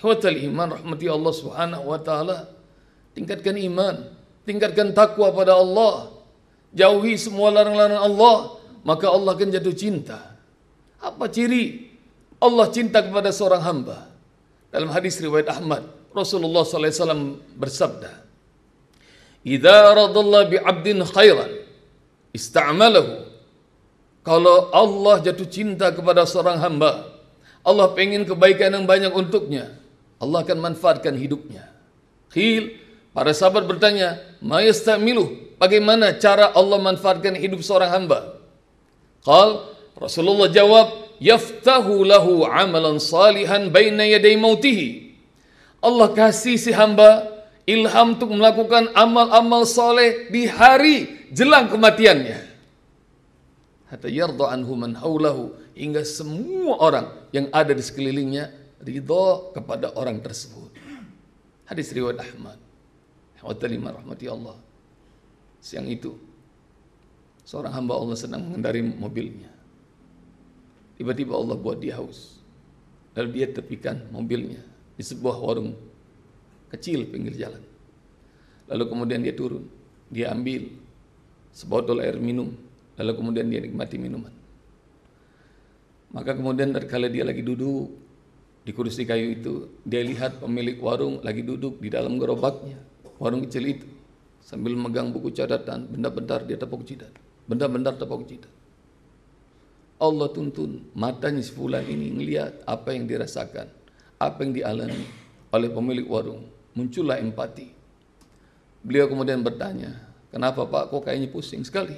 Ikhwatal iman rahmati Allah subhanahu wa ta'ala. Tingkatkan iman. Tingkatkan takwa pada Allah. Jauhi semua larang-larang Allah. Maka Allah akan jatuh cinta. Apa ciri Allah cinta kepada seorang hamba? Dalam hadis riwayat Ahmad, Rasulullah SAW bersabda, Iza radallah biabdin khairan, ista'malahu." Kalau Allah jatuh cinta kepada seorang hamba, Allah pengen kebaikan yang banyak untuknya. Allah akan manfaatkan hidupnya. Khil, para sahabat bertanya, Mayastamilu, bagaimana cara Allah manfaatkan hidup seorang hamba? Qal, Rasulullah jawab, Yaftahu lahu amalan salihan baina yadai mautihi. Allah kasih si hamba ilham untuk melakukan amal-amal soleh di hari jelang kematiannya. Hatta yarda anhu man haulahu hingga semua orang yang ada di sekelilingnya ridho kepada orang tersebut. Hadis riwayat Ahmad. Wa rahmati Allah. Siang itu seorang hamba Allah sedang mengendari mobilnya. Tiba-tiba Allah buat dia haus. Lalu dia tepikan mobilnya di sebuah warung kecil pinggir jalan. Lalu kemudian dia turun, dia ambil sebotol air minum, lalu kemudian dia nikmati minuman. Maka kemudian kala dia lagi duduk di kursi kayu itu dia lihat pemilik warung lagi duduk di dalam gerobaknya warung kecil itu sambil megang buku catatan benda-benda dia tepuk jidat benda-benda tepuk jidat Allah tuntun matanya si fulan ini ngelihat apa yang dirasakan apa yang dialami oleh pemilik warung muncullah empati beliau kemudian bertanya kenapa pak kok kayaknya pusing sekali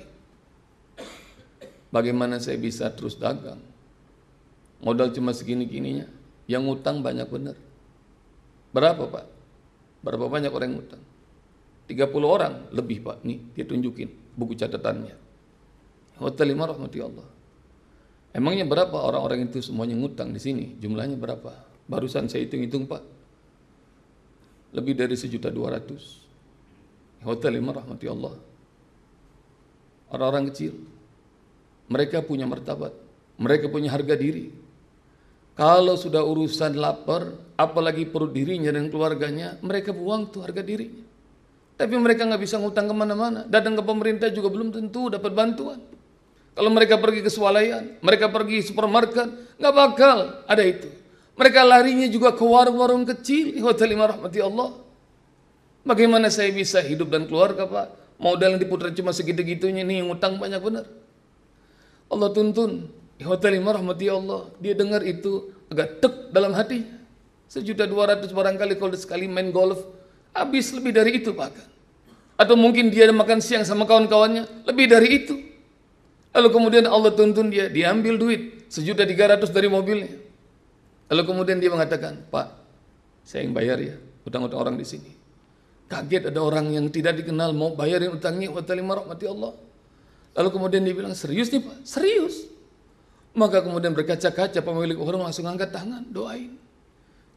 bagaimana saya bisa terus dagang modal cuma segini-gininya yang ngutang banyak benar. Berapa Pak? Berapa banyak orang yang ngutang? 30 orang lebih Pak. Nih, dia tunjukin buku catatannya. Hotel lima rahmati Allah. Emangnya berapa orang-orang itu semuanya ngutang di sini? Jumlahnya berapa? Barusan saya hitung-hitung Pak. Lebih dari sejuta dua ratus. Hotel lima rahmati Allah. Orang-orang kecil. Mereka punya martabat. Mereka punya harga diri kalau sudah urusan lapar, apalagi perut dirinya dan keluarganya, mereka buang tuh harga dirinya. Tapi mereka nggak bisa ngutang kemana-mana. Datang ke pemerintah juga belum tentu dapat bantuan. Kalau mereka pergi ke swalayan, mereka pergi supermarket, nggak bakal ada itu. Mereka larinya juga ke warung-warung kecil. Ikhwatalima rahmati Allah. Bagaimana saya bisa hidup dan keluarga Pak? Modal yang diputar cuma segitu-gitunya nih, ngutang banyak benar. Allah tuntun hotel lima rahmati Allah, dia dengar itu agak tek dalam hati. Sejuta dua ratus barangkali kalau sekali main golf, habis lebih dari itu Pak. Atau mungkin dia makan siang sama kawan-kawannya, lebih dari itu. Lalu kemudian Allah tuntun dia, diambil duit sejuta tiga ratus dari mobilnya. Lalu kemudian dia mengatakan, Pak, saya yang bayar ya, utang-utang orang di sini. Kaget ada orang yang tidak dikenal mau bayarin utangnya, wa rahmati Allah. Lalu kemudian dia bilang, serius nih Pak, serius. Maka kemudian berkaca-kaca pemilik warung langsung angkat tangan, doain.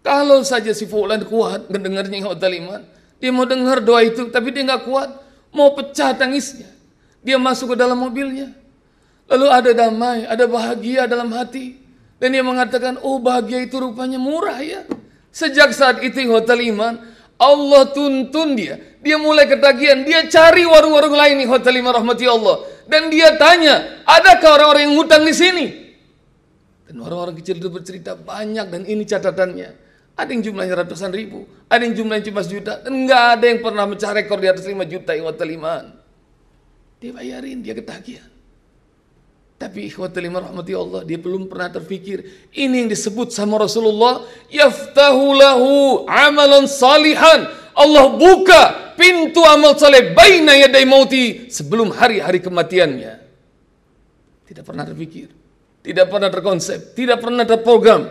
Kalau saja si Fulan kuat mendengarnya Taliman, dia mau dengar doa itu, tapi dia nggak kuat, mau pecah tangisnya. Dia masuk ke dalam mobilnya. Lalu ada damai, ada bahagia dalam hati. Dan dia mengatakan, oh bahagia itu rupanya murah ya. Sejak saat itu Hotel Iman, Allah tuntun dia. Dia mulai ketagihan, dia cari warung-warung lain di Hotel Iman rahmati Allah. Dan dia tanya, adakah orang-orang yang hutang di sini? Dan orang-orang kecil itu bercerita banyak dan ini catatannya. Ada yang jumlahnya ratusan ribu, ada yang jumlahnya cuma juta, dan nggak ada yang pernah mencari rekor di atas lima juta ikhwat iman. Dia bayarin, dia ketagihan. Tapi ikhwat iman rahmati Allah, dia belum pernah terfikir. Ini yang disebut sama Rasulullah, yaftahu lahu amalan salihan. Allah buka pintu amal saleh baina yadai mauti sebelum hari-hari kematiannya. Tidak pernah terfikir tidak pernah terkonsep, tidak pernah terprogram.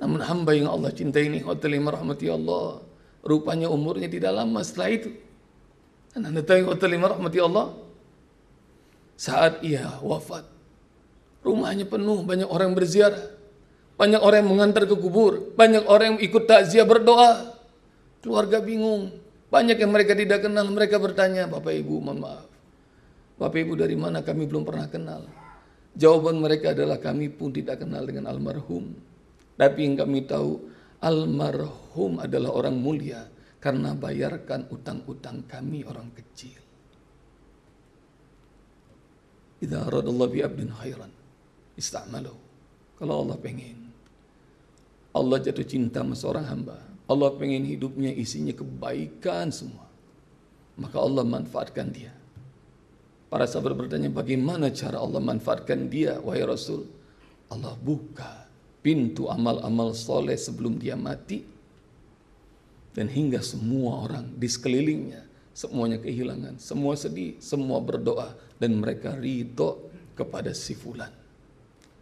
Namun hamba yang Allah cintai ini, hotel yang merahmati Allah, rupanya umurnya tidak lama setelah itu. Dan anda tahu hotel yang merahmati Allah, saat ia wafat, rumahnya penuh, banyak orang berziarah, banyak orang yang mengantar ke kubur, banyak orang yang ikut takziah berdoa. Keluarga bingung, banyak yang mereka tidak kenal, mereka bertanya, Bapak Ibu mohon maaf, Bapak Ibu dari mana kami belum pernah kenal. Jawaban mereka adalah kami pun tidak kenal dengan almarhum. Tapi yang kami tahu almarhum adalah orang mulia karena bayarkan utang-utang kami orang kecil. Idza aradallahu bi abdin khairan istamalu. Kalau Allah pengen Allah jatuh cinta sama seorang hamba. Allah pengen hidupnya isinya kebaikan semua. Maka Allah manfaatkan dia. Para sahabat bertanya, bagaimana cara Allah manfaatkan dia, wahai Rasul? Allah buka pintu amal-amal soleh sebelum dia mati. Dan hingga semua orang di sekelilingnya, semuanya kehilangan, semua sedih, semua berdoa. Dan mereka rito kepada si fulan.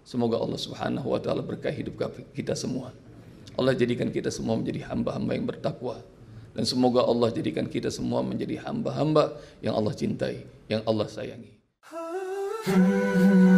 Semoga Allah subhanahu wa ta'ala berkah hidup kita semua. Allah jadikan kita semua menjadi hamba-hamba yang bertakwa. Dan semoga Allah jadikan kita semua menjadi hamba-hamba yang Allah cintai, yang Allah sayangi. Hmm.